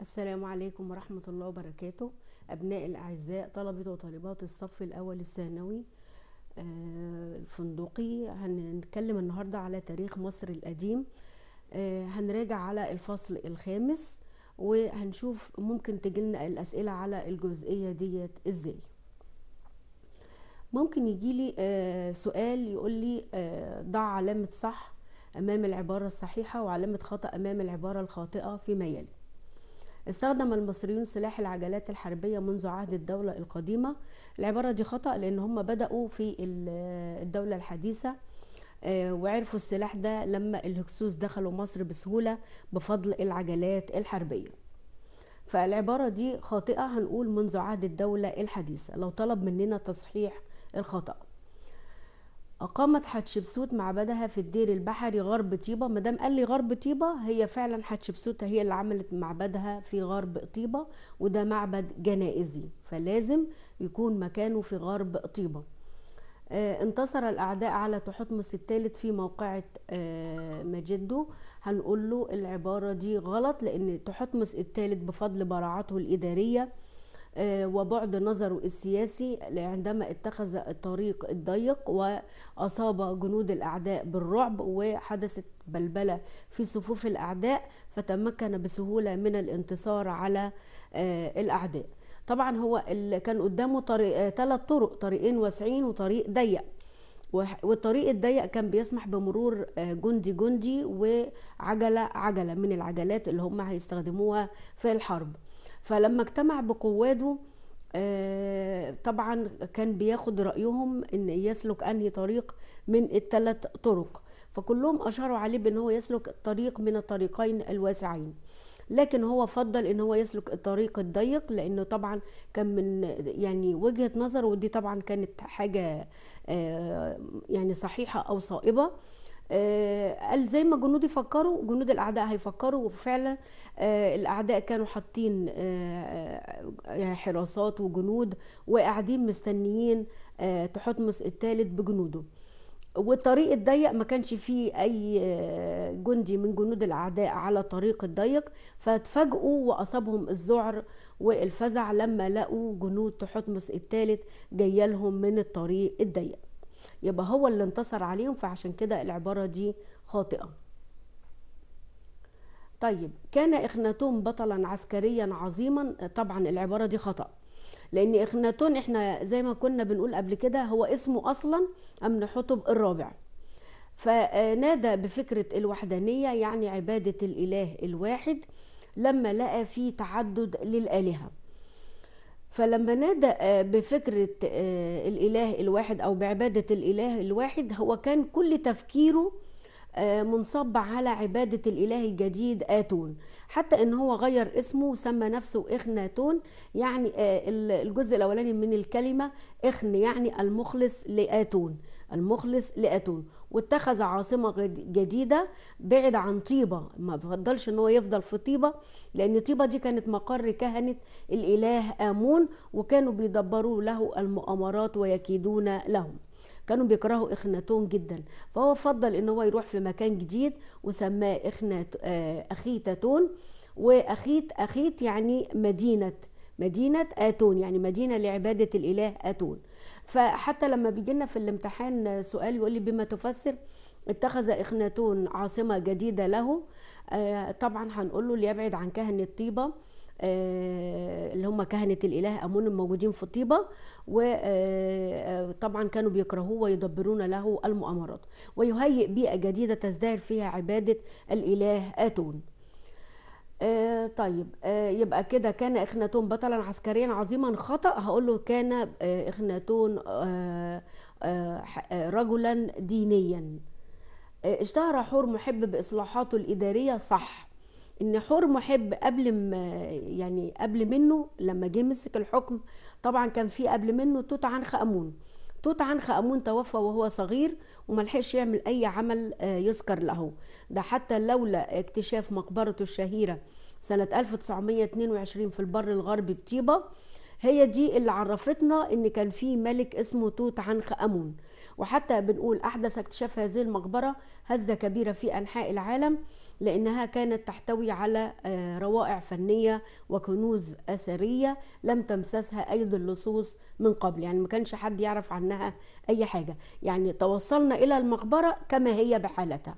السلام عليكم ورحمة الله وبركاته أبناء الأعزاء طلبة وطالبات الصف الأول الثانوي آه، الفندقي هنتكلم النهاردة على تاريخ مصر القديم آه، هنراجع على الفصل الخامس وهنشوف ممكن تجيلنا الأسئلة على الجزئية ديت إزاي ممكن يجيلي آه سؤال يقولي آه، ضع علامة صح أمام العبارة الصحيحة وعلامة خطأ أمام العبارة الخاطئة فيما يلي استخدم المصريون سلاح العجلات الحربية منذ عهد الدولة القديمة العبارة دي خطأ لأن هم بدأوا في الدولة الحديثة آه، وعرفوا السلاح ده لما الهكسوس دخلوا مصر بسهولة بفضل العجلات الحربية فالعبارة دي خاطئة هنقول منذ عهد الدولة الحديثة لو طلب مننا تصحيح الخطأ أقامت حتشبسوت معبدها في الدير البحري غرب طيبة مدام قال لي غرب طيبة هي فعلا حتشبسوت هي اللي عملت معبدها في غرب طيبة وده معبد جنائزي فلازم يكون مكانه في غرب طيبة آه انتصر الأعداء على تحتمس الثالث في موقعة آه هنقول له العبارة دي غلط لأن تحتمس الثالث بفضل براعته الإدارية آه، وبعد نظره السياسي عندما اتخذ الطريق الضيق واصاب جنود الاعداء بالرعب وحدثت بلبله في صفوف الاعداء فتمكن بسهوله من الانتصار على آه، الاعداء طبعا هو كان قدامه طريق ثلاث آه، طرق طريقين واسعين وطريق ضيق والطريق الضيق كان بيسمح بمرور جندي جندي وعجله عجله من العجلات اللي هم هيستخدموها في الحرب فلما اجتمع بقواده آه، طبعا كان بياخد رايهم ان يسلك انهي طريق من الثلاث طرق فكلهم اشاروا عليه بان هو يسلك طريق من الطريقين الواسعين لكن هو فضل ان هو يسلك الطريق الضيق لانه طبعا كان من يعني وجهه نظر ودي طبعا كانت حاجه آه، يعني صحيحه او صائبه آه، قال زي ما الجنود يفكروا جنود الاعداء هيفكروا وفعلا آه، الاعداء كانوا حاطين آه، يعني حراسات وجنود وقاعدين مستنيين تحتمس الثالث بجنوده والطريق الضيق ما كانش فيه اي جندي من جنود الاعداء على طريق الضيق فاتفاجئوا واصابهم الذعر والفزع لما لقوا جنود تحتمس الثالث جايه لهم من الطريق الضيق يبقى هو اللي انتصر عليهم فعشان كده العبارة دي خاطئة طيب كان إخناتون بطلا عسكريا عظيما طبعا العبارة دي خطأ لأن إخناتون احنا زي ما كنا بنقول قبل كده هو اسمه أصلا أمن حطب الرابع فنادى بفكرة الوحدانية يعني عبادة الإله الواحد لما لقى فيه تعدد للآلهة فلما نادى آه، بفكرة آه، الإله الواحد أو بعبادة الإله الواحد هو كان كل تفكيره آه، منصب على عبادة الإله الجديد آتون حتى إن هو غير اسمه وسمى نفسه إخناتون يعني الجزء الأولاني من الكلمة إخن يعني المخلص لآتون المخلص لأتون واتخذ عاصمة جديدة بعد عن طيبة ما بفضلش ان هو يفضل في طيبة لان طيبة دي كانت مقر كهنة الاله آمون وكانوا بيدبروا له المؤامرات ويكيدون لهم كانوا بيكرهوا اخناتون جدا فهو فضل ان هو يروح في مكان جديد وسماه اخنات آه، اخيتاتون واخيت اخيت يعني مدينه مدينه اتون يعني مدينه لعباده الاله اتون فحتى لما بيجي لنا في الامتحان سؤال يقول لي بما تفسر اتخذ اخناتون عاصمه جديده له آه، طبعا هنقول له ليبعد عن كهنه طيبه آه، اللي هم كهنه الاله امون الموجودين في طيبه وطبعا آه، كانوا بيكرهوه ويدبرون له المؤامرات ويهيئ بيئه جديده تزدهر فيها عباده الاله اتون آه طيب آه يبقى كده كان اخناتون بطلا عسكريا عظيما خطا هقول له كان آه اخناتون آه آه،, آه رجلا دينيا آه اشتهر حور محب باصلاحاته الاداريه صح ان حور محب قبل ما يعني قبل منه لما جه مسك الحكم طبعا كان في قبل منه توت عنخ امون توت عنخ آمون توفى وهو صغير وملحقش يعمل أي عمل آه، يذكر له ده حتى لولا اكتشاف مقبرته الشهيرة سنة 1922 في البر الغربي بطيبة هي دي اللي عرفتنا ان كان في ملك اسمه توت عنخ امون وحتى بنقول احدث اكتشاف هذه المقبره هزه كبيره في انحاء العالم لأنها كانت تحتوي على آه، روائع فنية وكنوز أثرية لم تمسسها أيدي اللصوص من قبل يعني ما كانش حد يعرف عنها أي حاجة يعني توصلنا إلى المقبرة كما هي بحالتها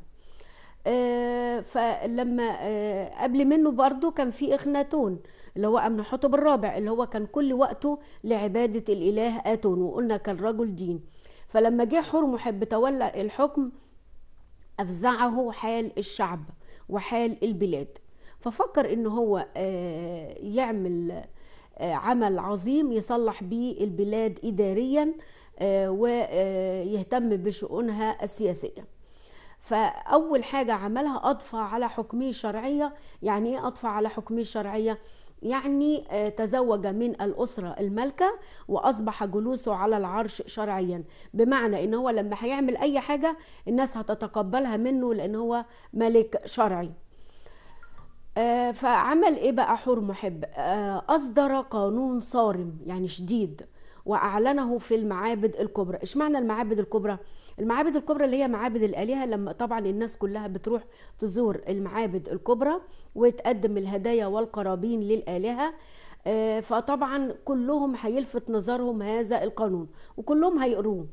آه، فلما آه، قبل منه برضو كان في إخناتون اللي هو أمن حطب الرابع اللي هو كان كل وقته لعبادة الإله آتون وقلنا كان رجل دين فلما جه حور محب تولى الحكم أفزعه حال الشعب وحال البلاد ففكر ان هو آه، يعمل آه، عمل عظيم يصلح به البلاد اداريا آه، ويهتم بشؤونها السياسيه فاول حاجه عملها اضفى على حكميه الشرعيه يعني ايه اضفى على حكميه الشرعيه يعني آه، تزوج من الأسرة المالكة وأصبح جلوسه على العرش شرعيا بمعنى إن هو لما هيعمل أي حاجة الناس هتتقبلها منه لأن هو ملك شرعي آه، فعمل إيه بقى حور محب آه، أصدر قانون صارم يعني شديد وأعلنه في المعابد الكبرى إيش معنى المعابد الكبرى؟ المعابد الكبرى اللي هي معابد الالهه لما طبعا الناس كلها بتروح تزور المعابد الكبرى وتقدم الهدايا والقرابين للالهه آه، فطبعا كلهم هيلفت نظرهم هذا القانون وكلهم هيقروه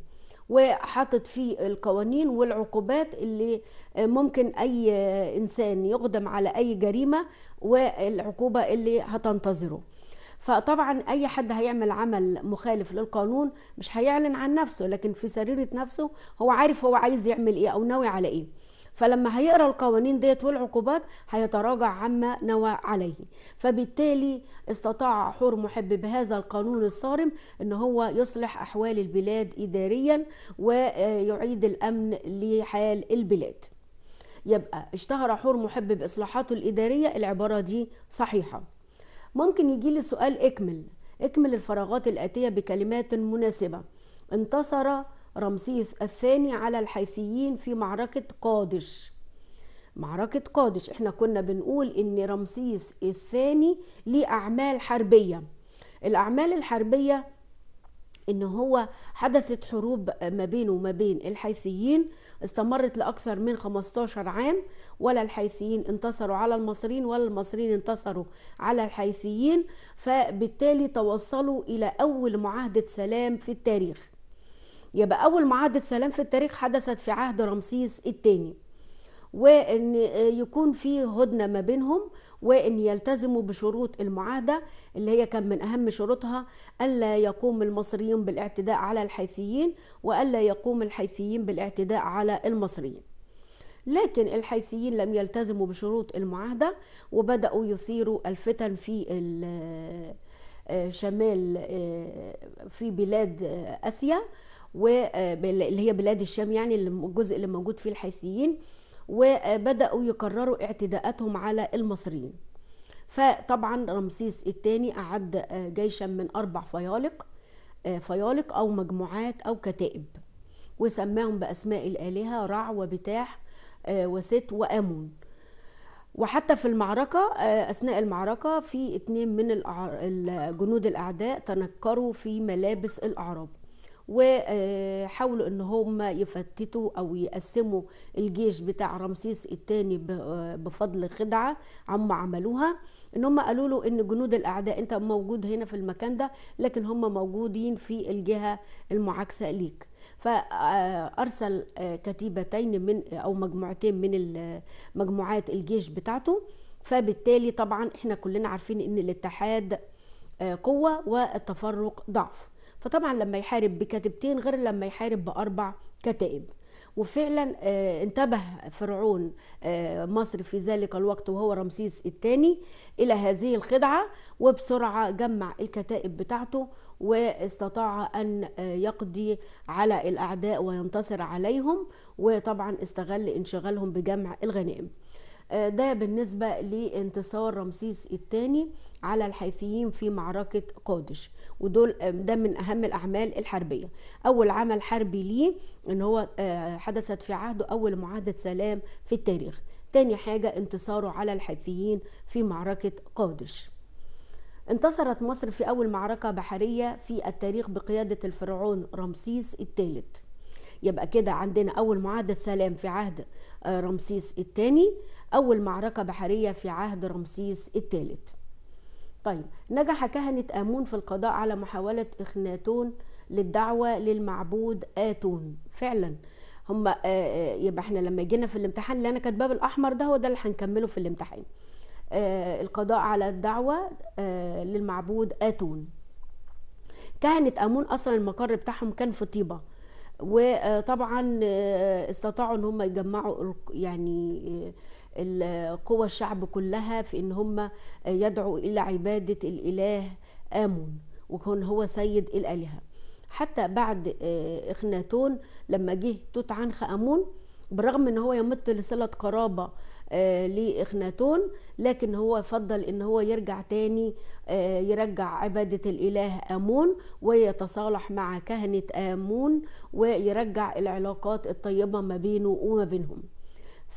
وحاطط فيه القوانين والعقوبات اللي آه، ممكن اي آه، انسان يقدم على اي جريمه والعقوبه اللي هتنتظره فطبعا اي حد هيعمل عمل مخالف للقانون مش هيعلن عن نفسه لكن في سريره نفسه هو عارف هو عايز يعمل ايه او ناوي على ايه فلما هيقرا القوانين ديت والعقوبات هيتراجع عما نوى عليه فبالتالي استطاع حور محب بهذا القانون الصارم ان هو يصلح احوال البلاد اداريا ويعيد الامن لحال البلاد يبقى اشتهر حور محب باصلاحاته الاداريه العباره دي صحيحه ممكن يجي لي سؤال اكمل اكمل الفراغات الآتية بكلمات مناسبة انتصر رمسيس الثاني على الحيثيين في معركة قادش معركة قادش احنا كنا بنقول ان رمسيس الثاني ليه أعمال حربية الأعمال الحربية ان هو حدثت حروب ما بينه وما بين الحيثيين استمرت لاكثر من 15 عام ولا الحيثيين انتصروا على المصريين ولا المصريين انتصروا على الحيثيين فبالتالي توصلوا الى اول معاهده سلام في التاريخ يبقى اول معاهده سلام في التاريخ حدثت في عهد رمسيس الثاني وان يكون في هدنه ما بينهم وان يلتزموا بشروط المعاهده اللي هي كان من اهم شروطها الا يقوم المصريون بالاعتداء على الحيثيين والا يقوم الحيثيين بالاعتداء على المصريين لكن الحيثيين لم يلتزموا بشروط المعاهده وبداوا يثيروا الفتن في آه، شمال آه، في بلاد آه، اسيا واللي هي بلاد الشام يعني الجزء اللي موجود فيه الحيثيين وبداوا يكرروا اعتداءاتهم على المصريين فطبعا رمسيس الثاني اعد جيشا من اربع فيالق فيالق او مجموعات او كتائب وسماهم باسماء الالهه رع وبتاح وست وامون وحتى في المعركة أثناء المعركة في اتنين من الجنود الأعداء تنكروا في ملابس الأعراب وحاولوا ان هم يفتتوا او يقسموا الجيش بتاع رمسيس الثاني بفضل خدعه عم عملوها ان هم قالوا له ان جنود الاعداء انت موجود هنا في المكان ده لكن هم موجودين في الجهه المعاكسه ليك فارسل آه، كتيبتين من او مجموعتين من مجموعات الجيش بتاعته فبالتالي طبعا احنا كلنا عارفين ان الاتحاد آه، قوه والتفرق ضعف فطبعا لما يحارب بكتبتين غير لما يحارب باربع كتائب وفعلا آه، انتبه فرعون آه، مصر في ذلك الوقت وهو رمسيس الثاني الى هذه الخدعه وبسرعه جمع الكتائب بتاعته واستطاع ان آه، يقضي على الاعداء وينتصر عليهم وطبعا استغل انشغالهم بجمع الغنائم ده بالنسبه لانتصار رمسيس الثاني على الحيثيين في معركة قادش ودول آه، ده من أهم الأعمال الحربية أول عمل حربي ليه إن هو آه، حدثت في عهده أول معاهدة سلام في التاريخ تاني حاجة انتصاره على الحيثيين في معركة قادش انتصرت مصر في أول معركة بحرية في التاريخ بقيادة الفرعون رمسيس الثالث يبقى كده عندنا أول معاهدة سلام في عهد آه، رمسيس الثاني أول معركة بحرية في عهد رمسيس الثالث طيب نجح كهنة آمون في القضاء على محاولة إخناتون للدعوة للمعبود آتون فعلا هم آه، آه، يبقى احنا لما جينا في الامتحان اللي انا كاتباه بالاحمر ده هو ده اللي هنكمله في الامتحان آه، القضاء على الدعوة للمعبود آتون كهنة آمون أصلا المقر بتاعهم كان في طيبة وطبعا استطاعوا ان هم يجمعوا يعني قوى الشعب كلها في ان هم يدعوا الى عباده الاله امون وكون هو سيد الالهه حتى بعد آه، اخناتون لما جه توت عنخ امون بالرغم ان هو يمت لصله قرابه آه، لاخناتون لكن هو فضل ان هو يرجع تاني آه، يرجع عباده الاله امون ويتصالح مع كهنه امون ويرجع العلاقات الطيبه ما بينه وما بينهم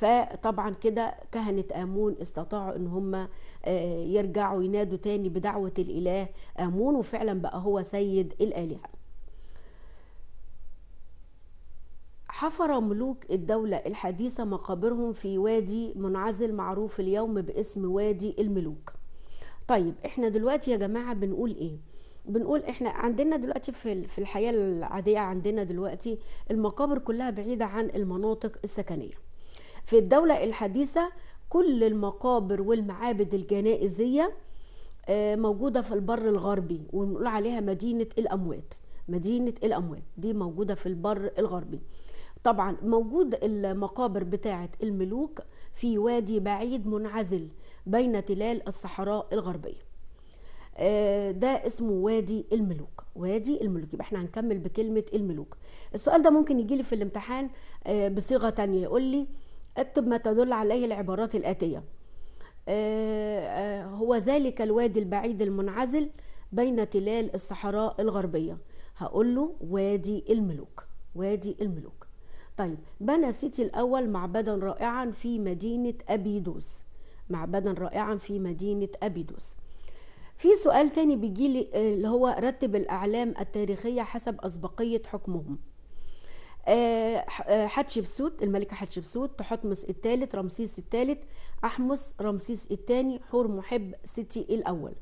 فطبعا كده كهنة آمون استطاعوا ان هم آه، يرجعوا ينادوا تاني بدعوة الإله آمون وفعلا بقى هو سيد الآلهة حفر ملوك الدولة الحديثة مقابرهم في وادي منعزل معروف اليوم باسم وادي الملوك طيب احنا دلوقتي يا جماعة بنقول ايه بنقول احنا عندنا دلوقتي في الحياة العادية عندنا دلوقتي المقابر كلها بعيدة عن المناطق السكنية في الدولة الحديثة كل المقابر والمعابد الجنائزية آه، موجودة في البر الغربي ونقول عليها مدينة الأموات مدينة الأموات دي موجودة في البر الغربي طبعا موجود المقابر بتاعة الملوك في وادي بعيد منعزل بين تلال الصحراء الغربية آه، ده اسمه وادي الملوك وادي الملوك يبقى احنا هنكمل بكلمة الملوك السؤال ده ممكن يجيلي في الامتحان آه، بصيغة تانية يقول لي اكتب ما تدل عليه العبارات الآتية آه، آه، هو ذلك الوادي البعيد المنعزل بين تلال الصحراء الغربية هقول له وادي الملوك وادي الملوك طيب بنى سيتي الأول معبدا رائعا في مدينة أبيدوس معبدا رائعا في مدينة أبيدوس في سؤال تاني بيجي لي آه، اللي هو رتب الأعلام التاريخية حسب أسبقية حكمهم آه، حتشبسوت آه، الملكة حتشبسوت تحتمس الثالث رمسيس الثالث أحمس رمسيس الثاني حور محب ستي الأول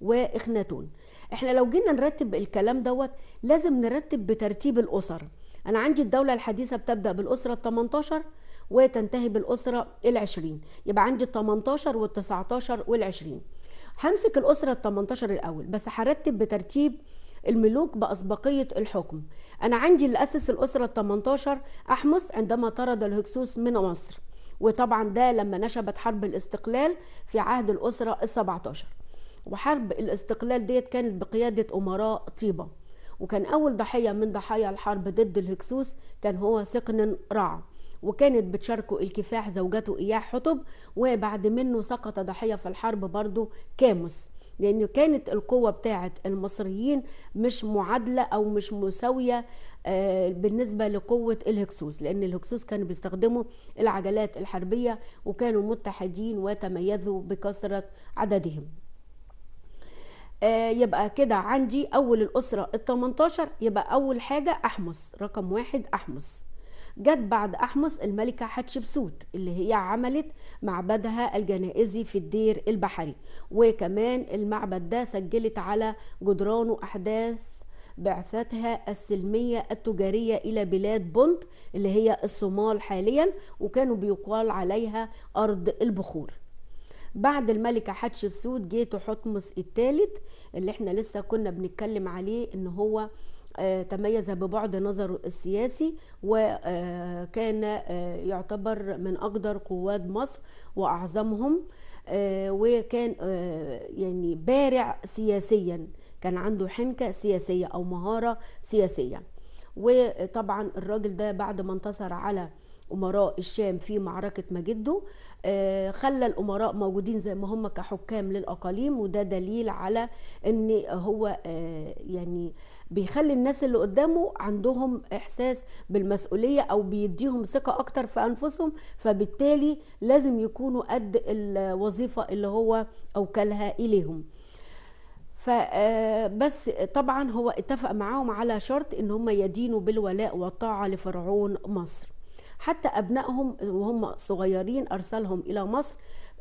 وإخناتون احنا لو جينا نرتب الكلام دوت لازم نرتب بترتيب الأسر أنا عندي الدولة الحديثة بتبدأ بالأسرة ال 18 وتنتهي بالأسرة ال 20 يبقى عندي ال 18 وال 19 وال 20 همسك الأسرة ال 18 الأول بس هرتب بترتيب الملوك بأسبقية الحكم أنا عندي اللي أسس الأسرة ال 18 أحمس عندما طرد الهكسوس من مصر وطبعا ده لما نشبت حرب الاستقلال في عهد الأسرة ال 17 وحرب الاستقلال ديت كانت بقيادة أمراء طيبة وكان أول ضحية من ضحايا الحرب ضد الهكسوس كان هو سقن رع وكانت بتشاركه الكفاح زوجته إياه حطب وبعد منه سقط ضحية في الحرب برضه كاموس لأن كانت القوة بتاعة المصريين مش معادلة أو مش مساوية آه، بالنسبة لقوة الهكسوس لأن الهكسوس كانوا بيستخدموا العجلات الحربية وكانوا متحدين وتميزوا بكثرة عددهم آه، يبقى كده عندي أول الأسرة ال 18 يبقى أول حاجة أحمس رقم واحد أحمس جت بعد أحمص الملكة حتشبسوت اللي هي عملت معبدها الجنائزي في الدير البحري وكمان المعبد ده سجلت على جدرانه أحداث بعثتها السلمية التجارية إلى بلاد بونت اللي هي الصومال حاليا وكانوا بيقال عليها أرض البخور بعد الملكة حتشبسوت جيت حطمس الثالث اللي احنا لسه كنا بنتكلم عليه ان هو آه، تميز ببعد نظره السياسي وكان آه، آه، يعتبر من أقدر قواد مصر وأعظمهم وكان يعني بارع سياسيا كان عنده حنكة سياسية أو مهارة سياسية وطبعا الراجل ده بعد ما انتصر على أمراء الشام في معركة مجده خلى الأمراء موجودين زي ما هم كحكام للأقاليم وده دليل على أن هو يعني بيخلي الناس اللي قدامه عندهم احساس بالمسؤوليه او بيديهم ثقه اكتر في انفسهم فبالتالي لازم يكونوا قد الوظيفه اللي هو اوكلها اليهم فبس آه، طبعا هو اتفق معاهم على شرط ان هم يدينوا بالولاء والطاعه لفرعون مصر حتى ابنائهم وهم صغيرين ارسلهم الى مصر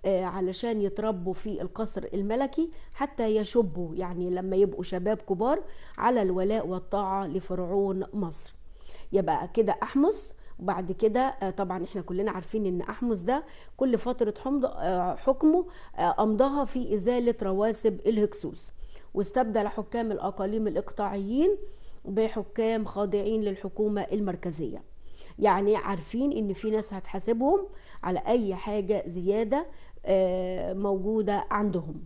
آه، علشان يتربوا في القصر الملكي حتى يشبوا يعني لما يبقوا شباب كبار على الولاء والطاعة لفرعون مصر يبقى كده أحمس وبعد كده آه، طبعا احنا كلنا عارفين ان احمس ده كل فتره آه، حكمه امضاها في ازاله رواسب الهكسوس واستبدل حكام الاقاليم الاقطاعيين بحكام خاضعين للحكومه المركزيه يعني عارفين ان في ناس هتحاسبهم على اي حاجه زياده آه، موجوده عندهم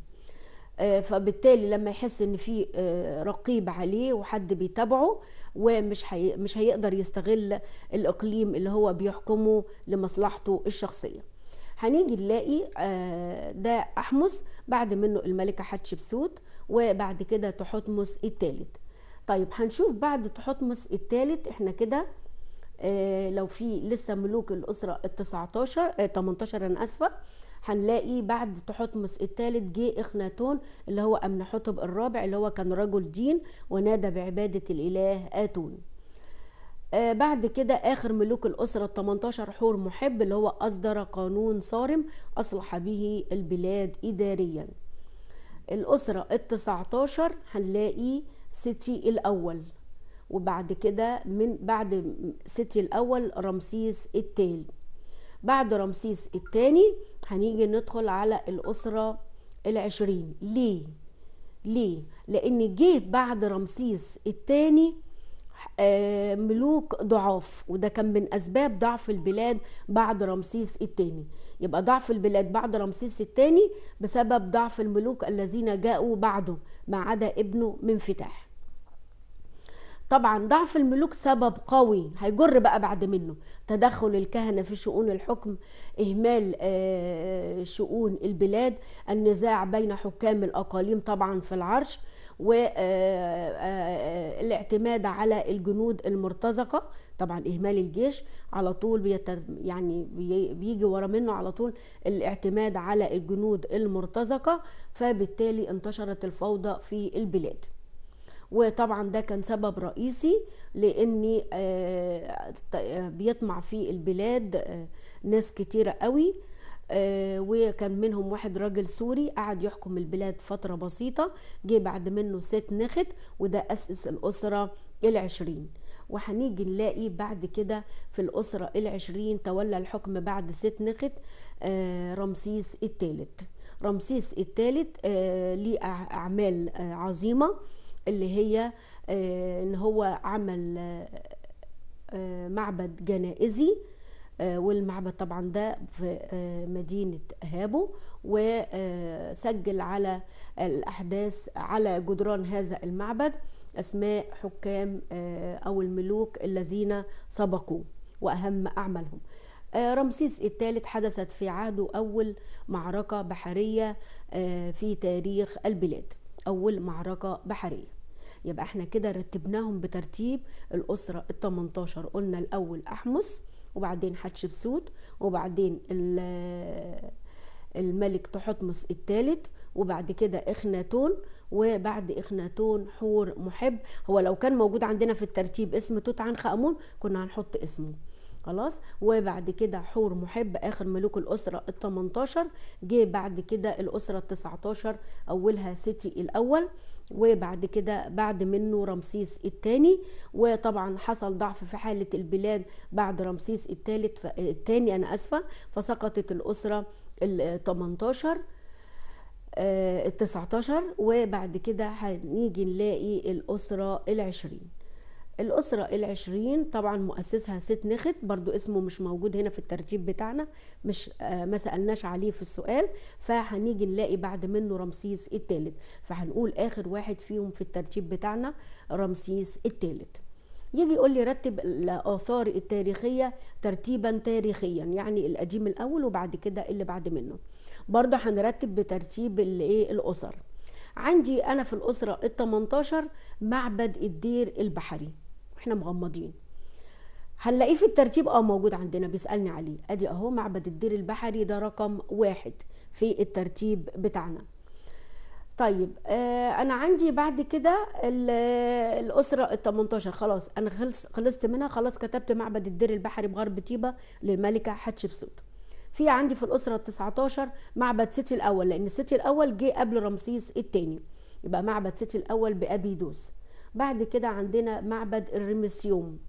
آه، فبالتالي لما يحس ان في آه، رقيب عليه وحد بيتابعه ومش هي... مش هيقدر يستغل الاقليم اللي هو بيحكمه لمصلحته الشخصيه هنيجي نلاقي ده احمس بعد منه الملكه حتشبسوت وبعد كده تحتمس الثالث طيب هنشوف بعد تحتمس الثالث احنا كده لو في لسه ملوك الاسره ال 19 18 انا اسفه هنلاقي بعد تحتمس الثالث جه اخناتون اللي هو امنحتب الرابع اللي هو كان رجل دين ونادى بعباده الاله اتون آه بعد كده آخر ملوك الأسرة 18 حور محب اللي هو أصدر قانون صارم أصلح به البلاد إداريا الأسرة ال19 هنلاقي ستي الأول وبعد كده من بعد ستي الأول رمسيس الثالث بعد رمسيس الثاني هنيجي ندخل على الأسرة العشرين ليه؟ ليه؟ لأن جه بعد رمسيس الثاني آه، ملوك ضعاف وده كان من أسباب ضعف البلاد بعد رمسيس الثاني يبقى ضعف البلاد بعد رمسيس الثاني بسبب ضعف الملوك الذين جاءوا بعده ما عدا ابنه من فتاح طبعا ضعف الملوك سبب قوي هيجر بقى بعد منه تدخل الكهنه في شؤون الحكم اهمال آه، آه، شؤون البلاد النزاع بين حكام الاقاليم طبعا في العرش والاعتماد آه، على الجنود المرتزقه طبعا اهمال الجيش على طول يعني بيجي ورا منه على طول الاعتماد على الجنود المرتزقه فبالتالي انتشرت الفوضى في البلاد وطبعا ده كان سبب رئيسي لاني آه، بيطمع في البلاد آه، ناس كتيره قوي آه، وكان منهم واحد راجل سوري قعد يحكم البلاد فترة بسيطة جه بعد منه ست نخت وده أسس الأسرة العشرين وهنيجي نلاقي بعد كده في الأسرة العشرين تولى الحكم بعد ست نخت رمسيس الثالث رمسيس الثالث ليه أعمال عظيمة اللي هي آه، ان هو عمل آه، معبد جنائزي آه، والمعبد طبعا ده في مدينة هابو وسجل على الأحداث على جدران هذا المعبد أسماء حكام أو الملوك الذين سبقوا وأهم أعمالهم رمسيس الثالث حدثت في عهده أول معركة بحرية في تاريخ البلاد أول معركة بحرية يبقى احنا كده رتبناهم بترتيب الاسره ال 18 قلنا الاول احمس وبعدين حتشبسوت وبعدين الملك تحتمس الثالث وبعد كده اخناتون وبعد اخناتون حور محب هو لو كان موجود عندنا في الترتيب اسم توت عنخ امون كنا هنحط اسمه خلاص وبعد كده حور محب اخر ملوك الاسره ال 18 جه بعد كده الاسره ال 19 اولها سيتي الاول وبعد كده بعد منه رمسيس الثاني وطبعا حصل ضعف في حاله البلاد بعد رمسيس الثالث الثاني انا اسفه فسقطت الاسره ال 18 ال 19 وبعد كده هنيجي نلاقي الاسره العشرين الأسرة العشرين طبعا مؤسسها ست نخت برضو اسمه مش موجود هنا في الترتيب بتاعنا مش آه، ما سألناش عليه في السؤال فهنيجي نلاقي بعد منه رمسيس الثالث فهنقول آخر واحد فيهم في الترتيب بتاعنا رمسيس الثالث يجي يقول لي رتب الآثار التاريخية ترتيبا تاريخيا يعني القديم الأول وبعد كده اللي بعد منه برضه هنرتب بترتيب الايه الأسر عندي أنا في الأسرة ال 18 معبد الدير البحري احنا مغمضين هنلاقيه في الترتيب اه موجود عندنا بيسالني عليه ادي اهو معبد الدير البحري ده رقم واحد في الترتيب بتاعنا طيب آه انا عندي بعد كده الاسره ال 18 خلاص انا خلص خلصت منها خلاص كتبت معبد الدير البحري بغرب طيبه للملكه حتشبسوت في عندي في الاسره ال 19 معبد سيتي الاول لان سيتي الاول جه قبل رمسيس الثاني يبقى معبد سيتي الاول بابيدوس بعد كده عندنا معبد الرمسيوم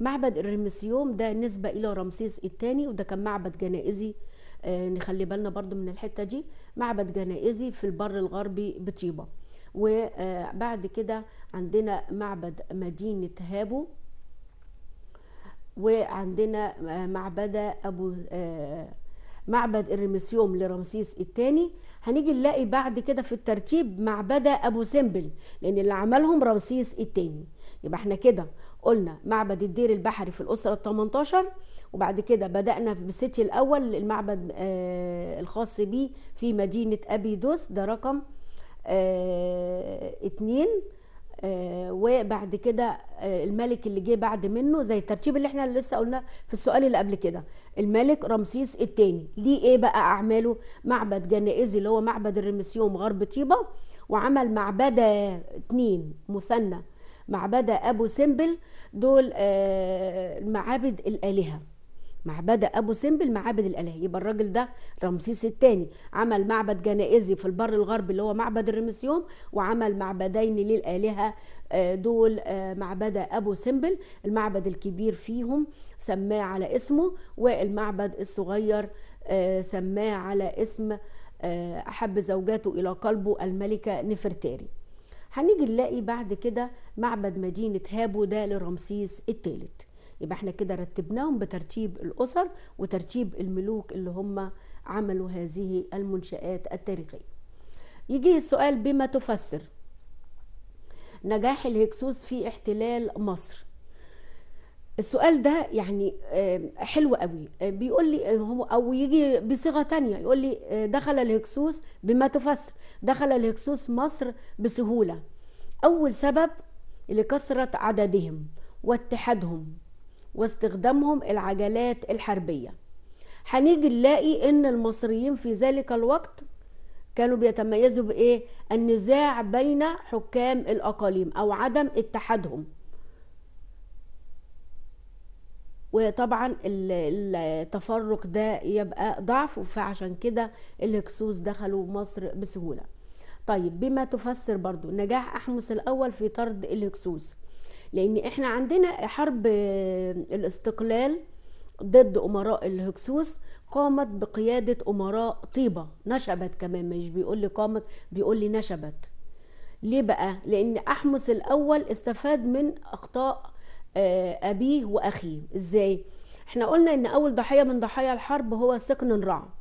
معبد الرمسيوم ده نسبة إلى رمسيس الثاني وده كان معبد جنائزي آه نخلي بالنا برضو من الحتة دي معبد جنائزي في البر الغربي بطيبة وبعد آه، كده عندنا معبد مدينة هابو وعندنا آه، معبد أبو آه معبد الرمسيوم لرمسيس الثاني هنيجي نلاقي بعد كده في الترتيب معبدة أبو سمبل لأن اللي عملهم رمسيس الثاني يبقى احنا كده قلنا معبد الدير البحري في الأسرة ال 18 وبعد كده بدأنا بسيتي الأول المعبد آه الخاص بيه في مدينة أبي دوس ده رقم آه اتنين آه وبعد كده آه، الملك اللي جه بعد منه زي الترتيب اللي احنا لسه قلناه في السؤال اللي قبل كده الملك رمسيس الثاني ليه ايه بقى اعماله معبد جنائزي اللي هو معبد الرمسيوم غرب طيبه وعمل معبده اتنين مثنى معبده ابو سمبل دول آه، معابد الالهه مع بدأ أبو سمبل معابد الاله يبقى الراجل ده رمسيس الثاني عمل معبد جنائزي في البر الغربي اللي هو معبد الرمسيوم وعمل معبدين للآلهة آه، دول آه، معبد أبو سمبل المعبد الكبير فيهم سماه على اسمه والمعبد الصغير آه، سماه على اسم أحب زوجاته إلى قلبه الملكة نفرتاري هنيجي نلاقي بعد كده معبد مدينة هابو ده لرمسيس الثالث يبقى احنا كده رتبناهم بترتيب الاسر وترتيب الملوك اللي هم عملوا هذه المنشآت التاريخية يجي السؤال بما تفسر نجاح الهكسوس في احتلال مصر السؤال ده يعني آه، حلو قوي آه، بيقول لي آه، او يجي بصيغه تانية يقول لي دخل الهكسوس بما تفسر دخل الهكسوس مصر بسهوله اول سبب لكثره عددهم واتحادهم واستخدامهم العجلات الحربية هنيجي نلاقي ان المصريين في ذلك الوقت كانوا بيتميزوا بايه النزاع بين حكام الاقاليم او عدم اتحادهم وطبعا التفرق ده يبقى ضعف فعشان كده الهكسوس دخلوا مصر بسهوله طيب بما تفسر برضو نجاح احمس الاول في طرد الهكسوس لان احنا عندنا حرب آه، الاستقلال ضد امراء الهكسوس قامت بقياده امراء طيبه نشبت كمان مش بيقول لي قامت بيقول لي نشبت ليه بقى لان احمس الاول استفاد من اخطاء آه، ابيه واخيه ازاي احنا قلنا ان اول ضحيه من ضحايا الحرب هو سكن الرعب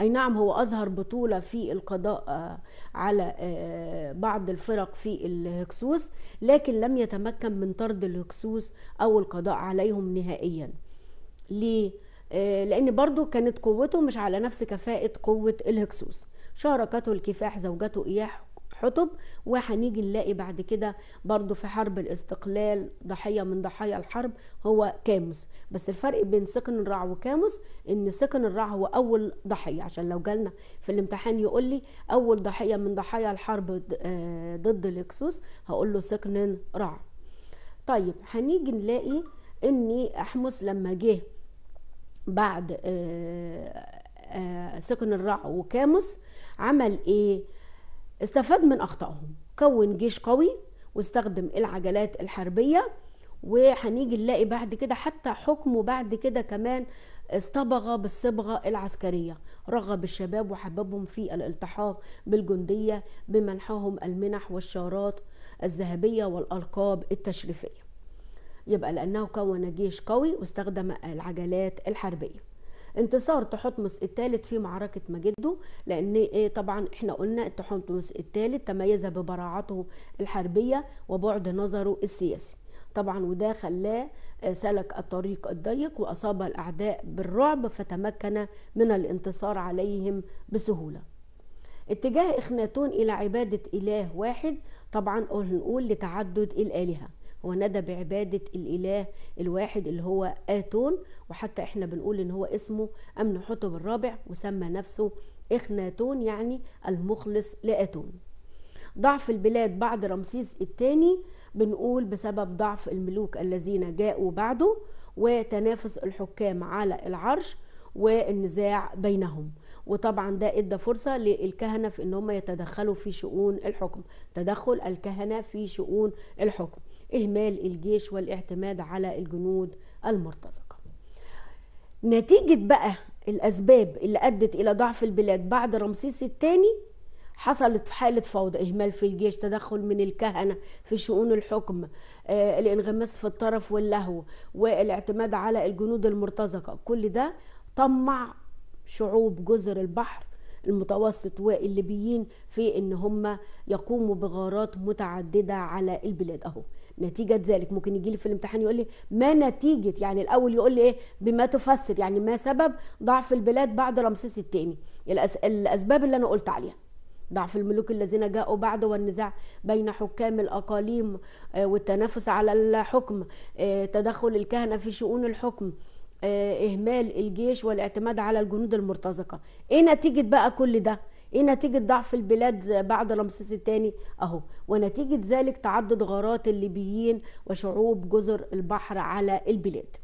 أي نعم هو أظهر بطولة في القضاء آه، على آه، بعض الفرق في الهكسوس لكن لم يتمكن من طرد الهكسوس أو القضاء عليهم نهائيا ليه؟ آه، لأن برضو كانت قوته مش على نفس كفاءة قوة الهكسوس شاركته الكفاح زوجته إياح حطب وهنيجي نلاقي بعد كده برضو في حرب الاستقلال ضحيه من ضحايا الحرب هو كاموس بس الفرق بين سكن الرع وكاموس ان سكن الرع هو اول ضحيه عشان لو جالنا في الامتحان يقول لي اول ضحيه من ضحايا الحرب آه، ضد الاكسوس هقول له سكن رع طيب هنيجي نلاقي ان احمس لما جه بعد آه، آه، سكن الرع وكاموس عمل ايه استفاد من أخطائهم كون جيش قوي واستخدم العجلات الحربية وهنيجي نلاقي بعد كده حتى حكمه بعد كده كمان اصطبغ بالصبغة العسكرية رغب الشباب وحببهم في الالتحاق بالجندية بمنحهم المنح والشارات الذهبية والألقاب التشريفية يبقى لأنه كون جيش قوي واستخدم العجلات الحربية انتصار تحتمس الثالث في معركه مجده لان آه، طبعا احنا قلنا تحتمس الثالث تميز ببراعته الحربيه وبعد نظره السياسي طبعا وده خلاه آه، سلك الطريق الضيق واصاب الاعداء بالرعب فتمكن من الانتصار عليهم بسهوله اتجاه اخناتون الى عباده اله واحد طبعا نقول لتعدد الالهه هو ندى بعبادة الإله الواحد اللي هو آتون وحتى إحنا بنقول إن هو اسمه أمن حطب الرابع وسمى نفسه إخناتون يعني المخلص لآتون ضعف البلاد بعد رمسيس الثاني بنقول بسبب ضعف الملوك الذين جاءوا بعده وتنافس الحكام على العرش والنزاع بينهم وطبعا ده ادى فرصه للكهنه في ان هم يتدخلوا في شؤون الحكم تدخل الكهنه في شؤون الحكم إهمال الجيش والاعتماد على الجنود المرتزقة نتيجة بقى الأسباب اللي أدت إلى ضعف البلاد بعد رمسيس الثاني حصلت حالة فوضى إهمال في الجيش تدخل من الكهنة في شؤون الحكم آه، الانغماس في الطرف واللهو والاعتماد على الجنود المرتزقة كل ده طمع شعوب جزر البحر المتوسط والليبيين في ان هم يقوموا بغارات متعدده على البلاد اهو نتيجه ذلك ممكن يجي لي في الامتحان يقول لي ما نتيجه يعني الاول يقول لي ايه بما تفسر يعني ما سبب ضعف البلاد بعد رمسيس الثاني الأس... الاسباب اللي انا قلت عليها ضعف الملوك الذين جاءوا بعد والنزاع بين حكام الاقاليم آه، والتنافس على الحكم آه، تدخل الكهنه في شؤون الحكم آه، اهمال الجيش والاعتماد على الجنود المرتزقه ايه نتيجه بقى كل ده ايه نتيجه ضعف البلاد بعد رمسيس الثاني اهو ونتيجه ذلك تعدد غارات الليبيين وشعوب جزر البحر على البلاد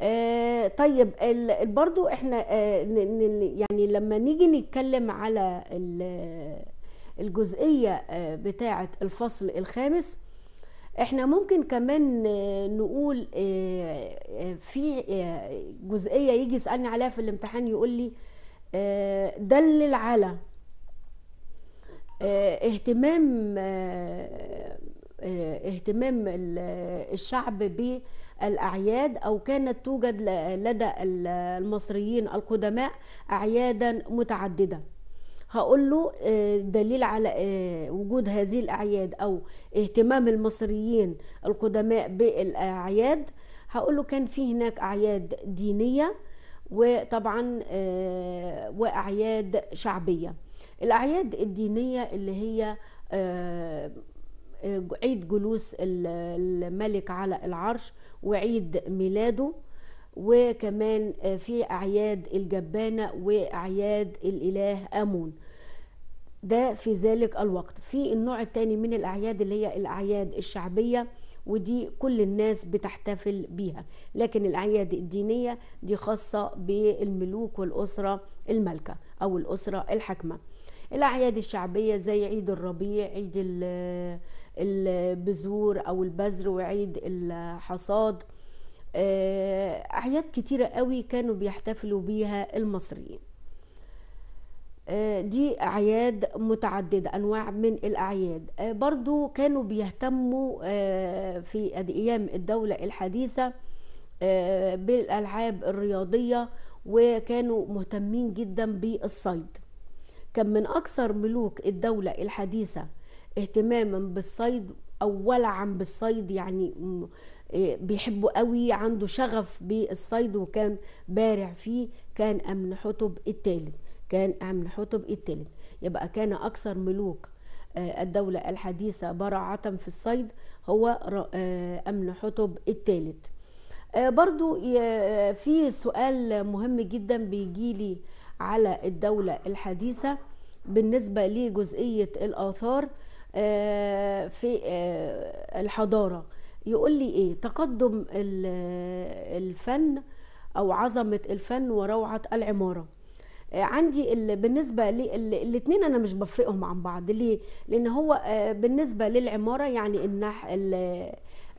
آه طيب برضو احنا آه يعني لما نيجي نتكلم على الجزئيه آه بتاعه الفصل الخامس احنا ممكن كمان نقول آه، آه، في آه، جزئيه يجي يسالني عليها في الامتحان يقول لي دلل على اهتمام اهتمام الشعب بالاعياد او كانت توجد لدى المصريين القدماء اعيادا متعدده هقول له آه، دليل على آه، وجود هذه الاعياد او اهتمام المصريين القدماء بالاعياد هقول له كان في هناك اعياد دينيه وطبعا آه، واعياد شعبيه الاعياد الدينيه اللي هي عيد جلوس الملك على العرش وعيد ميلاده وكمان آه، في أعياد الجبانة وأعياد الإله أمون ده في ذلك الوقت في النوع الثاني من الأعياد اللي هي الأعياد الشعبية ودي كل الناس بتحتفل بيها لكن الأعياد الدينية دي خاصة بالملوك والأسرة المالكة أو الأسرة الحاكمة الأعياد الشعبية زي عيد الربيع عيد آه، البذور أو البذر وعيد الحصاد آه، اعياد كتيره قوي كانوا بيحتفلوا بيها المصريين آه، دي اعياد متعدده انواع من الاعياد آه، برضو كانوا بيهتموا في ايام الدوله الحديثه بالالعاب الرياضيه وكانوا مهتمين جدا بالصيد كان من اكثر ملوك الدوله الحديثه اهتماما بالصيد أو ولعا بالصيد يعني إيه، بيحبه قوي عنده شغف بالصيد وكان بارع فيه كان امن حطب الثالث كان امن حطب الثالث يبقى كان اكثر ملوك آه، الدولة الحديثة براعة في الصيد هو آه، أمن حطب الثالث آه، برضو في سؤال مهم جدا بيجيلي على الدولة الحديثة بالنسبة لجزئية الآثار في الحضارة يقول لي ايه تقدم الفن او عظمه الفن وروعه العماره آه، عندي بالنسبه للاثنين انا مش بفرقهم عن بعض ليه لان هو آه، بالنسبه للعماره يعني النح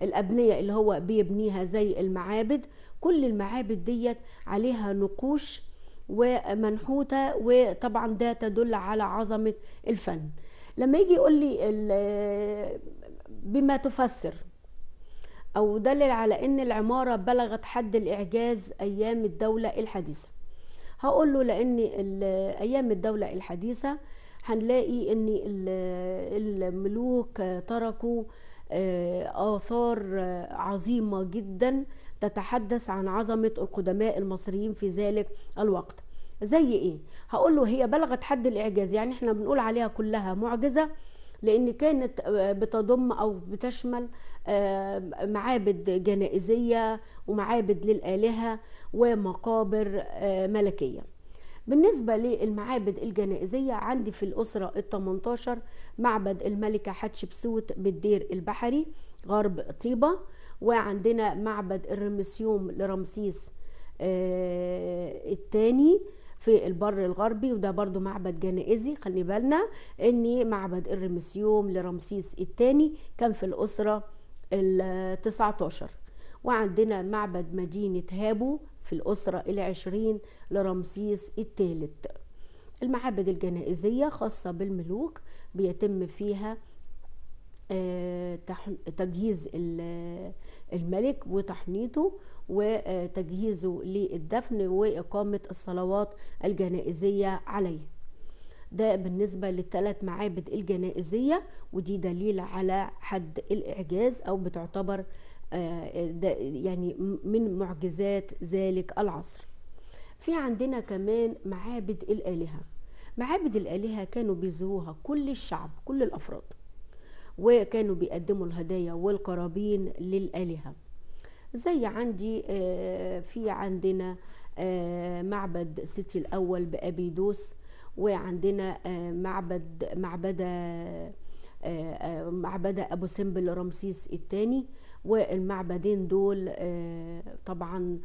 الابنيه اللي هو بيبنيها زي المعابد كل المعابد ديت عليها نقوش ومنحوته وطبعا ده تدل على عظمه الفن لما يجي يقول لي آه، بما تفسر أو دلل على أن العمارة بلغت حد الإعجاز أيام الدولة الحديثة هقول له لأن أيام الدولة الحديثة هنلاقي أن الملوك تركوا آه، آثار آه، عظيمة جدا تتحدث عن عظمة القدماء المصريين في ذلك الوقت زي ايه هقول له هي بلغت حد الاعجاز يعني احنا بنقول عليها كلها معجزه لان كانت آه، بتضم او بتشمل آه، معابد جنائزيه ومعابد للالهه ومقابر آه، ملكيه بالنسبة للمعابد الجنائزية عندي في الأسرة ال 18 معبد الملكة حتشبسوت بالدير البحري غرب طيبة وعندنا معبد الرمسيوم لرمسيس الثاني آه في البر الغربي وده برضو معبد جنائزي خلي بالنا ان معبد الرمسيوم لرمسيس الثاني كان في الاسره ال 19 وعندنا معبد مدينه هابو في الاسره العشرين لرمسيس الثالث المعابد الجنائزيه خاصه بالملوك بيتم فيها آه، تجهيز الملك وتحنيطه وتجهيزه للدفن وإقامة الصلوات الجنائزية عليه ده بالنسبة للثلاث معابد الجنائزية ودي دليل على حد الإعجاز أو بتعتبر ده آه، يعني من معجزات ذلك العصر في عندنا كمان معابد الآلهة معابد الآلهة كانوا بيزوروها كل الشعب كل الأفراد وكانوا بيقدموا الهدايا والقرابين للآلهة زي عندي آه، في عندنا آه، معبد سيتي الأول بأبيدوس وعندنا آه، معبد معبدة معبدة أبو سمبل رمسيس الثاني والمعبدين دول طبعا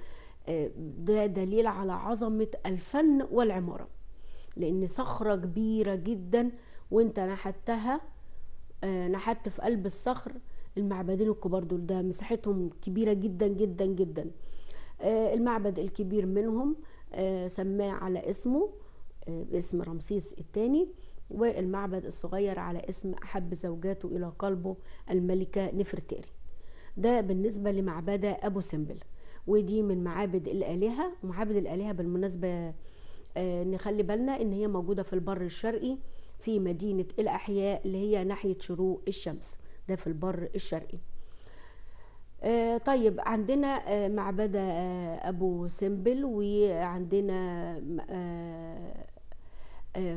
ده دليل على عظمة الفن والعمارة لأن صخرة كبيرة جدا وانت نحتها نحت في قلب الصخر المعبدين الكبار دول ده مساحتهم كبيره جدا جدا جدا آه، المعبد الكبير منهم آه، سماه على اسمه آه، باسم رمسيس الثاني والمعبد الصغير على اسم أحب زوجاته إلى قلبه الملكة نفرتيري ده بالنسبة لمعبدة أبو سمبل ودي من معابد الآلهة ومعابد الآلهة بالمناسبة نخلي بالنا إن هي موجودة في البر الشرقي في مدينة الأحياء اللي هي ناحية شروق الشمس ده في البر الشرقي آه، طيب عندنا معبدة آه، معبد آه، ابو سمبل وعندنا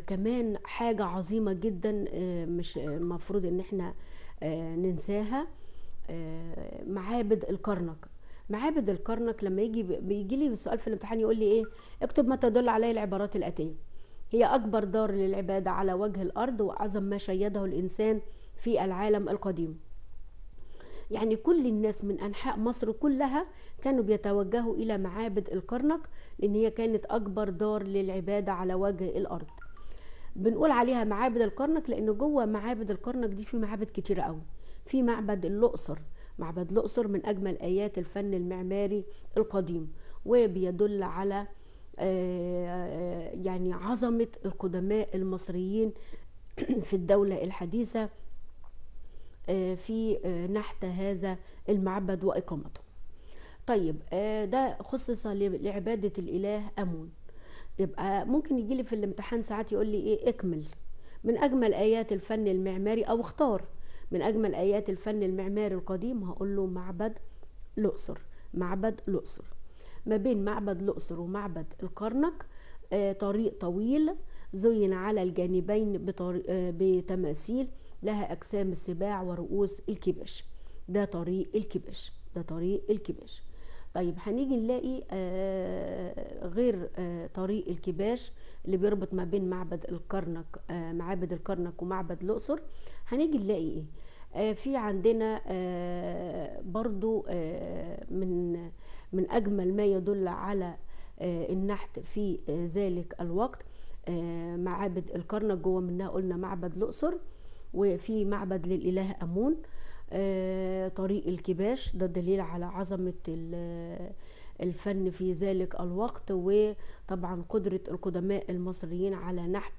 كمان حاجه عظيمه جدا مش المفروض ان احنا ننساها معابد الكرنك معابد الكرنك لما يجي بيجي لي السؤال في الامتحان يقول لي ايه اكتب ما تدل عليه العبارات الاتيه هي اكبر دار للعباده على وجه الارض واعظم ما شيده الانسان في العالم القديم يعني كل الناس من أنحاء مصر كلها كانوا بيتوجهوا إلى معابد الكرنك لأن هي كانت أكبر دار للعبادة على وجه الأرض بنقول عليها معابد الكرنك لأن جوه معابد الكرنك دي في معابد كتير قوي في معبد الأقصر معبد الأقصر من أجمل آيات الفن المعماري القديم وبيدل على آه، آه، يعني عظمة القدماء المصريين في الدولة الحديثة آه، في آه، نحت هذا المعبد وإقامته طيب آه، ده خصص لعبادة الإله أمون يبقى ممكن يجي لي في الامتحان ساعات يقول لي إيه اكمل من أجمل آيات الفن المعماري أو اختار من أجمل آيات الفن المعماري القديم هقول له معبد الأقصر معبد الأقصر ما بين معبد الأقصر ومعبد الكرنك طريق طويل زين على الجانبين بتماثيل لها أجسام السباع ورؤوس الكبش ده طريق الكبش ده طريق الكباش طيب هنيجي نلاقي آه غير آه طريق الكباش اللي بيربط ما بين معبد الكرنك آه معابد الكرنك ومعبد الاقصر هنيجي نلاقي ايه آه في عندنا آه برضو آه من من اجمل ما يدل على آه النحت في آه ذلك الوقت آه معابد الكرنك جوه منها قلنا معبد الاقصر وفي معبد للاله امون آه، طريق الكباش ده دليل على عظمه الفن في ذلك الوقت وطبعا قدره القدماء المصريين على نحت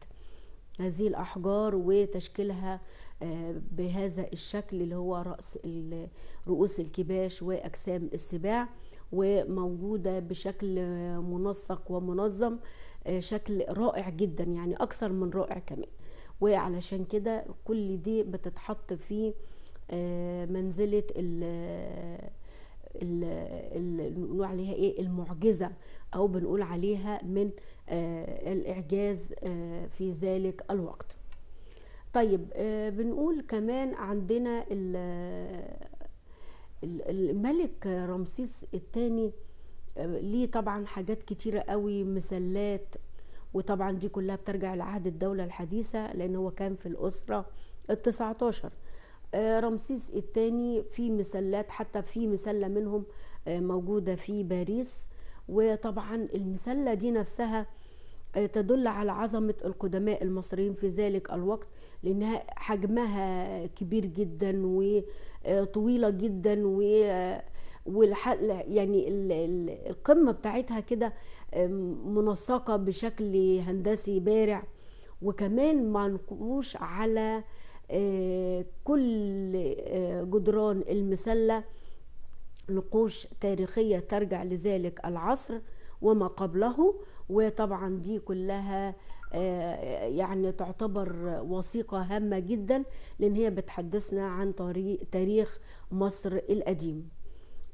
هذه الاحجار وتشكيلها آه، بهذا الشكل اللي هو رأس رؤوس الكباش وأجسام السباع وموجودة بشكل منسق ومنظم آه، شكل رائع جدا يعني أكثر من رائع كمان وعلشان كده كل دي بتتحط في آه، منزله ال عليها ايه المعجزه او بنقول عليها من آه، الاعجاز آه، في ذلك الوقت طيب بنقول كمان عندنا الملك رمسيس الثاني ليه طبعا حاجات كتيرة قوي مسلات وطبعا دي كلها بترجع لعهد الدولة الحديثة لأن هو كان في الأسرة ال 19 آه، رمسيس الثاني في مسلات حتى في مسلة منهم آه، موجودة في باريس وطبعا المسلة دي نفسها آه، تدل على عظمة القدماء المصريين في ذلك الوقت لأنها حجمها كبير جدا وطويلة جدا و يعني القمة بتاعتها كده منسقه بشكل هندسي بارع وكمان منقوش على أه، كل أه، جدران المسله نقوش تاريخيه ترجع لذلك العصر وما قبله وطبعا دي كلها أه، يعني تعتبر وثيقة هامة جدا لأن هي بتحدثنا عن تاريخ مصر القديم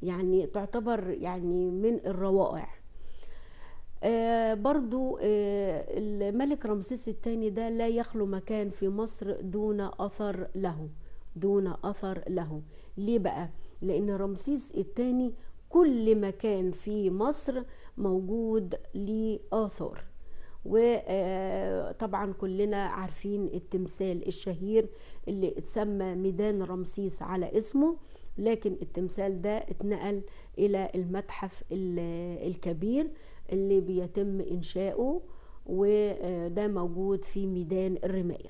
يعني تعتبر يعني من الروائع آه، برضو آه، الملك رمسيس الثاني ده لا يخلو مكان في مصر دون أثر له دون أثر له ليه بقى؟ لأن رمسيس الثاني كل مكان في مصر موجود ليه آثار وطبعا آه، كلنا عارفين التمثال الشهير اللي اتسمى ميدان رمسيس على اسمه لكن التمثال ده اتنقل إلى المتحف الكبير اللي بيتم انشاؤه وده موجود في ميدان الرمايه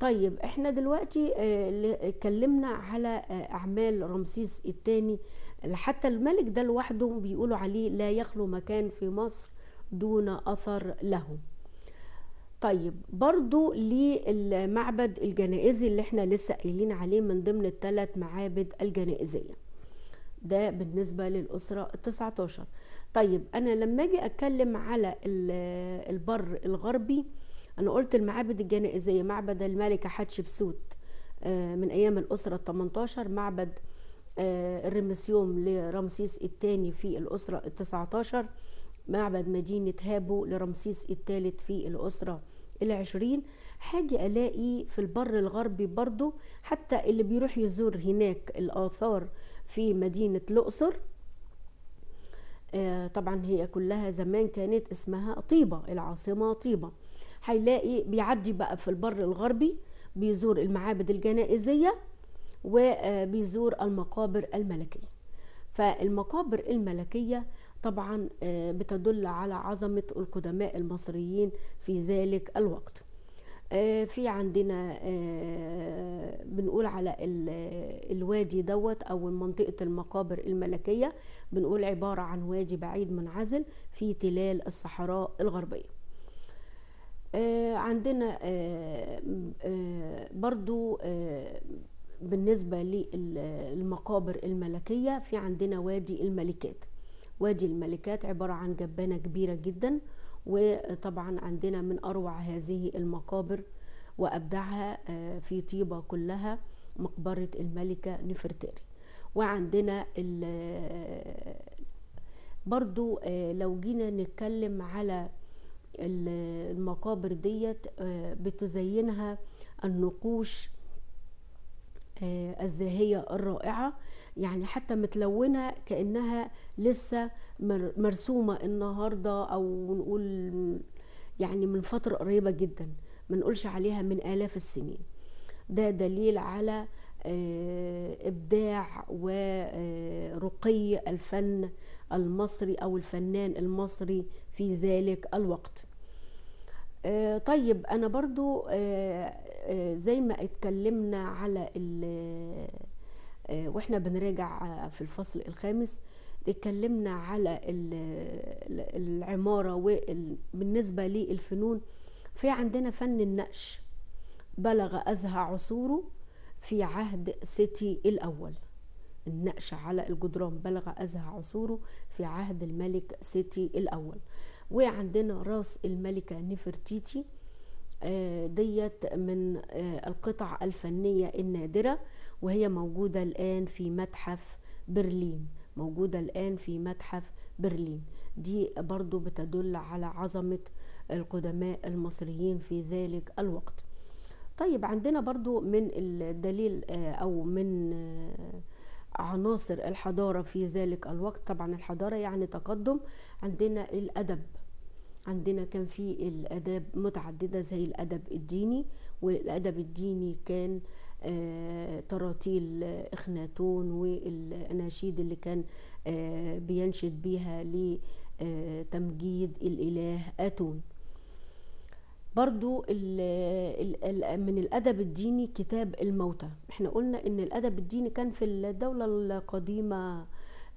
طيب احنا دلوقتي آه، اتكلمنا على آه، اعمال رمسيس الثاني حتى الملك ده لوحده بيقولوا عليه لا يخلو مكان في مصر دون اثر له طيب برضو للمعبد الجنائزي اللي احنا لسه قايلين عليه من ضمن الثلاث معابد الجنائزيه ده بالنسبه للاسره ال 19 طيب انا لما اجي اتكلم على البر الغربي انا قلت المعابد الجنائزيه معبد الملكه حتشبسوت آه، من ايام الاسره ال 18 معبد آه، الرمسيوم لرمسيس الثاني في الاسره ال 19 معبد مدينه هابو لرمسيس الثالث في الاسره العشرين هاجي الاقي في البر الغربي برضو حتى اللي بيروح يزور هناك الاثار في مدينه الاقصر آه، طبعا هي كلها زمان كانت اسمها طيبة العاصمة طيبة هيلاقي بيعدي بقى في البر الغربي بيزور المعابد الجنائزية وبيزور آه، المقابر الملكية فالمقابر الملكية طبعا آه، بتدل على عظمة القدماء المصريين في ذلك الوقت في عندنا بنقول على الوادي دوت او منطقه المقابر الملكيه بنقول عبارة عن وادي بعيد منعزل في تلال الصحراء الغربية آه، عندنا آه، آه، برضو بالنسبة للمقابر الملكية في عندنا وادي الملكات وادي الملكات عبارة عن جبانة كبيرة جدا وطبعا عندنا من أروع هذه المقابر وأبدعها في طيبة كلها مقبرة الملكة نفرتاري وعندنا برضو آه، لو جينا نتكلم على المقابر ديت آه، بتزينها النقوش آه، الزاهية الرائعة يعني حتى متلونة كأنها لسه مرسومة النهاردة أو نقول يعني من فترة قريبة جدا ما نقولش عليها من آلاف السنين ده دليل على آه، ابداع ورقي الفن المصري او الفنان المصري في ذلك الوقت آه، طيب انا برضو آه، زي ما اتكلمنا على واحنا بنراجع في الفصل الخامس اتكلمنا على العماره وبالنسبه للفنون في عندنا فن النقش بلغ ازهى عصوره في عهد سيتي الأول النقش على الجدران بلغ أزهى عصوره في عهد الملك سيتي الأول وعندنا راس الملكة نفرتيتي آه، ديت من آه، القطع الفنية النادرة وهي موجودة الآن في متحف برلين موجودة الآن في متحف برلين دي برضو بتدل على عظمة القدماء المصريين في ذلك الوقت طيب عندنا برضو من الدليل آه، او من آه، عناصر الحضارة في ذلك الوقت طبعا الحضارة يعني تقدم عندنا الأدب عندنا كان في الأداب متعددة زي الأدب الديني والأدب الديني كان آه، تراتيل إخناتون والأناشيد اللي كان بينشد بيها لتمجيد الإله أتون برضو الـ الـ الـ من الادب الديني كتاب الموتى احنا قلنا ان الادب الديني كان في الدوله القديمه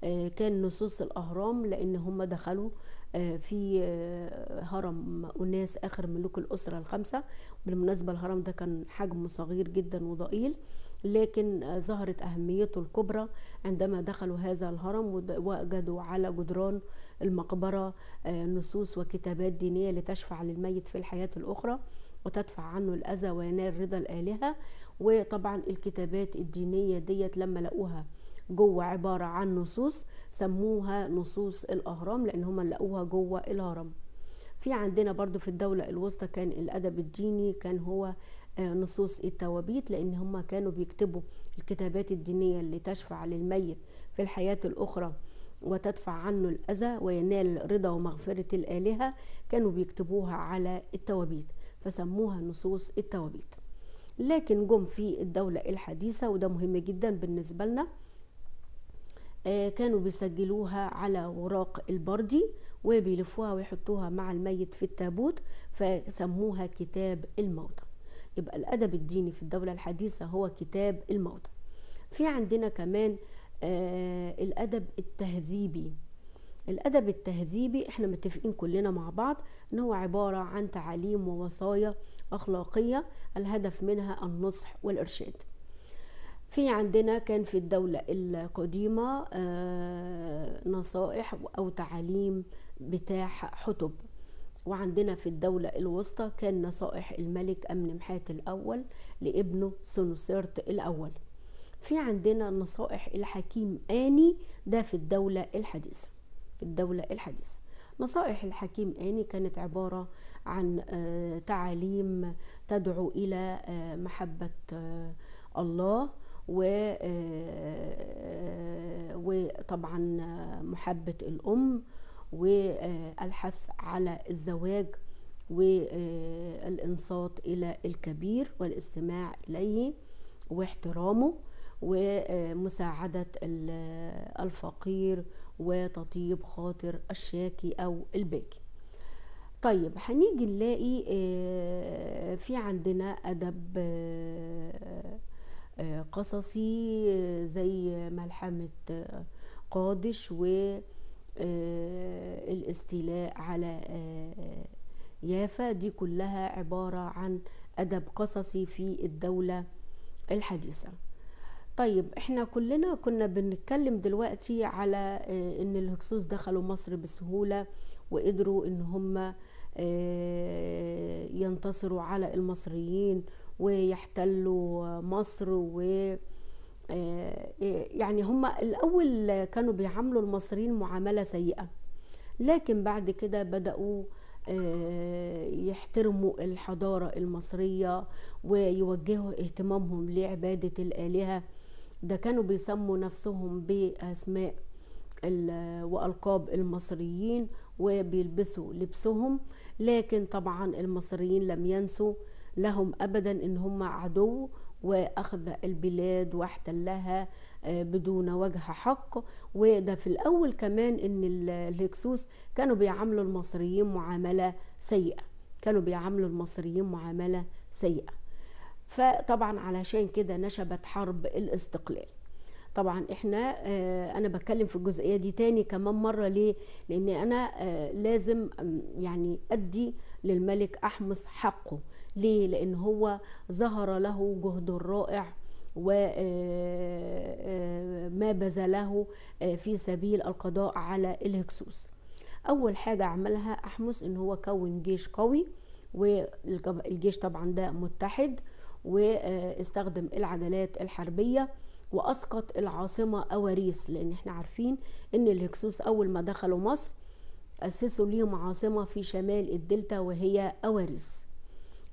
آه، كان نصوص الاهرام لان هم دخلوا آه، في آه، هرم أناس آخر ملوك الأسرة الخمسة بالمناسبة الهرم ده كان حجمه صغير جدا وضئيل لكن ظهرت أهميته الكبرى عندما دخلوا هذا الهرم ووجدوا على جدران المقبرة آه، نصوص وكتابات دينية لتشفع للميت في الحياة الأخرى وتدفع عنه الأذى وينال رضا الآلهة وطبعا الكتابات الدينية ديت لما لقوها جوه عبارة عن نصوص سموها نصوص الأهرام لأن هم لقوها جوه الهرم في عندنا برضو في الدولة الوسطى كان الأدب الديني كان هو آه، نصوص التوابيت لأن هم كانوا بيكتبوا الكتابات الدينية اللي تشفع للميت في الحياة الأخرى وتدفع عنه الأذى وينال رضا ومغفرة الآلهة كانوا بيكتبوها على التوابيت فسموها نصوص التوابيت لكن جم في الدولة الحديثة وده مهم جدا بالنسبة لنا آه، كانوا بيسجلوها على وراق البردي وبيلفوها ويحطوها مع الميت في التابوت فسموها كتاب الموتى يبقى الأدب الديني في الدولة الحديثة هو كتاب الموتى في عندنا كمان آه، الادب التهذيبي الادب التهذيبي احنا متفقين كلنا مع بعض ان هو عباره عن تعاليم ووصايا اخلاقيه الهدف منها النصح والارشاد في عندنا كان في الدولة القديمة آه، نصائح أو تعاليم بتاع حتب وعندنا في الدولة الوسطى كان نصائح الملك أمنمحات الأول لابنه سنوسيرت الأول في عندنا نصائح الحكيم آني ده في الدولة الحديثة في الدولة الحديثة نصائح الحكيم آني كانت عبارة عن آه، تعاليم تدعو إلى آه، محبة آه، الله و وطبعا محبة الأم والحث على الزواج والانصات إلى الكبير والاستماع إليه واحترامه ومساعدة الفقير وتطيب خاطر الشاكي أو الباكي طيب هنيجي نلاقي آه، في عندنا أدب آه، آه، قصصي زي ملحمة قادش والاستيلاء على يافا دي كلها عبارة عن أدب قصصي في الدولة الحديثة طيب احنا كلنا كنا بنتكلم دلوقتي على آه، ان الهكسوس دخلوا مصر بسهوله وقدروا ان هم آه، ينتصروا على المصريين ويحتلوا مصر و آه، يعني هم الاول كانوا بيعاملوا المصريين معامله سيئه لكن بعد كده بداوا يحترموا الحضاره المصريه ويوجهوا اهتمامهم لعباده الالهه ده كانوا بيسموا نفسهم باسماء والقاب المصريين وبيلبسوا لبسهم لكن طبعا المصريين لم ينسوا لهم ابدا ان هم عدو واخذ البلاد واحتلها آه، بدون وجه حق وده في الاول كمان ان الهكسوس كانوا بيعاملوا المصريين معامله سيئه كانوا بيعاملوا المصريين معامله سيئه فطبعا علشان كده نشبت حرب الاستقلال طبعا احنا اه انا بتكلم في الجزئيه دي تاني كمان مره ليه لان انا اه لازم يعني ادي للملك احمس حقه ليه لان هو ظهر له جهد رائع وما آه، آه، بذله آه، في سبيل القضاء على الهكسوس اول حاجه عملها احمس ان هو كون جيش قوي والجيش طبعا ده متحد واستخدم العجلات الحربيه واسقط العاصمه اواريس لان احنا عارفين ان الهكسوس اول ما دخلوا مصر اسسوا ليهم عاصمه في شمال الدلتا وهي اواريس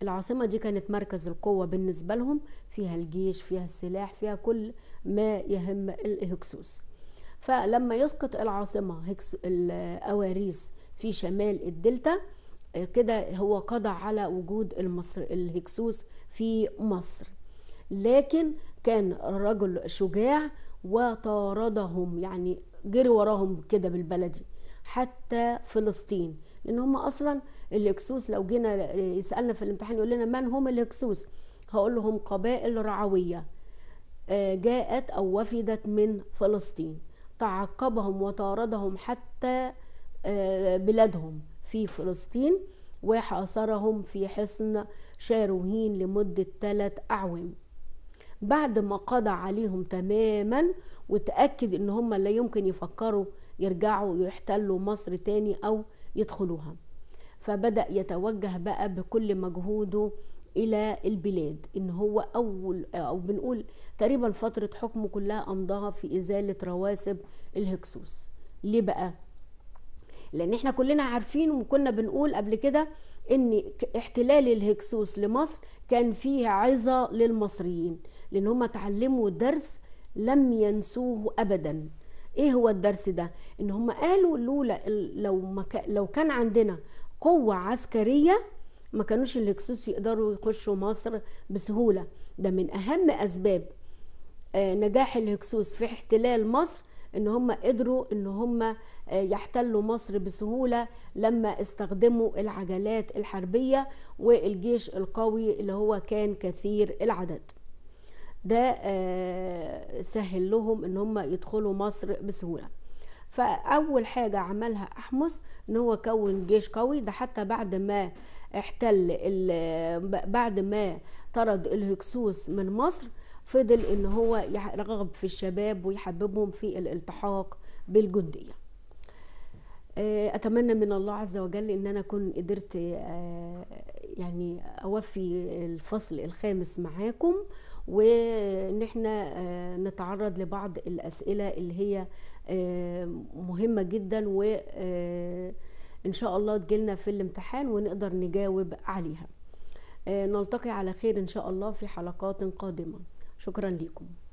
العاصمه دي كانت مركز القوه بالنسبه لهم فيها الجيش فيها السلاح فيها كل ما يهم الهكسوس فلما يسقط العاصمه هكس الاواريس في شمال الدلتا كده هو قضى على وجود المصر الهكسوس في مصر لكن كان رجل شجاع وطاردهم يعني جري وراهم كده بالبلدي حتى فلسطين لان هم اصلا الهكسوس لو جينا يسالنا في الامتحان يقول لنا من هم الهكسوس هقول لهم قبائل رعويه آه، جاءت او وفدت من فلسطين تعقبهم وطاردهم حتى آه، بلادهم في فلسطين وحاصرهم في حصن شاروهين لمدة ثلاث أعوام بعد ما قضى عليهم تماما وتأكد إن هم لا يمكن يفكروا يرجعوا يحتلوا مصر تاني أو يدخلوها فبدأ يتوجه بقى بكل مجهوده إلى البلاد إن هو أول أو بنقول تقريبا فترة حكمه كلها أمضاها في إزالة رواسب الهكسوس ليه بقى؟ لان احنا كلنا عارفين وكنا بنقول قبل كده ان احتلال الهكسوس لمصر كان فيه عظه للمصريين لان هم اتعلموا درس لم ينسوه ابدا ايه هو الدرس ده ان هم قالوا لولا لو ما لو كان عندنا قوه عسكريه ما كانوش الهكسوس يقدروا يخشوا مصر بسهوله ده من اهم اسباب آه، نجاح الهكسوس في احتلال مصر ان هم قدروا ان هم يحتلوا مصر بسهولة لما استخدموا العجلات الحربية والجيش القوي اللي هو كان كثير العدد ده آه، سهل لهم ان هم يدخلوا مصر بسهوله فاول حاجه عملها احمس ان هو كون جيش قوي ده حتى بعد ما احتل بعد ما طرد الهكسوس من مصر فضل ان هو يرغب في الشباب ويحببهم في الالتحاق بالجنديه آه، اتمنى من الله عز وجل ان انا اكون قدرت آه، يعني اوفي الفصل الخامس معاكم وان احنا آه، نتعرض لبعض الاسئله اللي هي مهمه جدا وان شاء الله تجيلنا في الامتحان ونقدر نجاوب عليها نلتقي على خير ان شاء الله في حلقات قادمه شكرا لكم